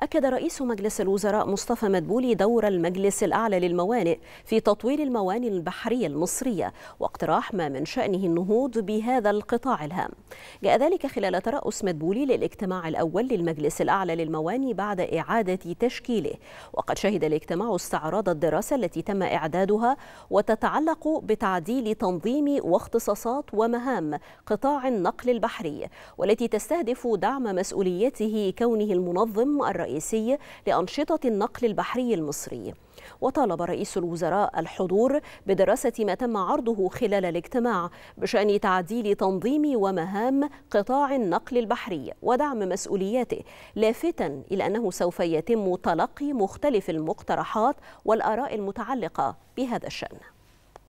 أكد رئيس مجلس الوزراء مصطفى مدبولي دور المجلس الأعلى للموانئ في تطوير الموانئ البحرية المصرية واقتراح ما من شأنه النهوض بهذا القطاع الهام جاء ذلك خلال ترأس مدبولي للاجتماع الأول للمجلس الأعلى للموانئ بعد إعادة تشكيله وقد شهد الاجتماع استعراض الدراسة التي تم إعدادها وتتعلق بتعديل تنظيم واختصاصات ومهام قطاع النقل البحري والتي تستهدف دعم مسؤوليته كونه المنظم الرئيسي الرئيسي لأنشطة النقل البحري المصري وطالب رئيس الوزراء الحضور بدراسة ما تم عرضه خلال الاجتماع بشأن تعديل تنظيم ومهام قطاع النقل البحري ودعم مسؤولياته لافتا إلى أنه سوف يتم تلقي مختلف المقترحات والآراء المتعلقة بهذا الشأن